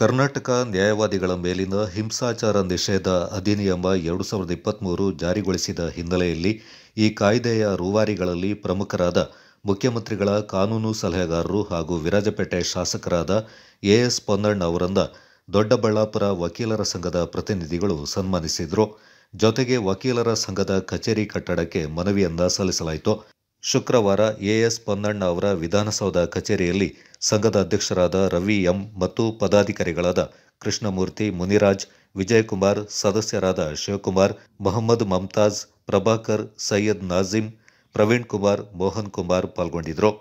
ಕರ್ನಾಟಕ ನ್ಯಾಯವಾದಿಗಳ ಮೇಲಿನ ಹಿಂಸಾಚಾರ ನಿಷೇಧ ಅಧಿನಿಯಮ ಎರಡು ಸಾವಿರದ ಇಪ್ಪತ್ತ್ಮೂರು ಜಾರಿಗೊಳಿಸಿದ ಹಿನ್ನೆಲೆಯಲ್ಲಿ ಈ ಕಾಯ್ದೆಯ ರೂವಾರಿಗಳಲ್ಲಿ ಪ್ರಮುಖರಾದ ಮುಖ್ಯಮಂತ್ರಿಗಳ ಕಾನೂನು ಸಲಹೆಗಾರರು ಹಾಗೂ ವಿರಾಜಪೇಟೆ ಶಾಸಕರಾದ ಎಎಸ್ ಎಸ್ ಪೊನ್ನಣ್ಣ ಅವರನ್ನ ದೊಡ್ಡಬಳ್ಳಾಪುರ ವಕೀಲರ ಸಂಘದ ಪ್ರತಿನಿಧಿಗಳು ಸನ್ಮಾನಿಸಿದರು ಜೊತೆಗೆ ವಕೀಲರ ಸಂಘದ ಕಚೇರಿ ಕಟ್ಟಡಕ್ಕೆ ಮನವಿಯನ್ನ ಸಲ್ಲಿಸಲಾಯಿತು ಶುಕ್ರವಾರ ಎಎಸ್ ಪೊನ್ನಣ್ಣ ಅವರ ವಿಧಾನಸೌಧ ಕಚೇರಿಯಲ್ಲಿ ಸಂಘದ ಅಧ್ಯಕ್ಷರಾದ ರವಿ ಎಂ ಮತ್ತು ಪದಾಧಿಕಾರಿಗಳಾದ ಕೃಷ್ಣಮೂರ್ತಿ ಮುನಿರಾಜ್ ವಿಜಯಕುಮಾರ್ ಸದಸ್ಯರಾದ ಶಿವಕುಮಾರ್ ಮೊಹಮ್ಮದ್ ಮಮ್ತಾಜ್ ಪ್ರಭಾಕರ್ ಸೈಯದ್ ನಾಜಿಮ್ ಪ್ರವೀಣ್ ಕುಮಾರ್ ಮೋಹನ್ ಕುಮಾರ್ ಪಾಲ್ಗೊಂಡಿದ್ದರು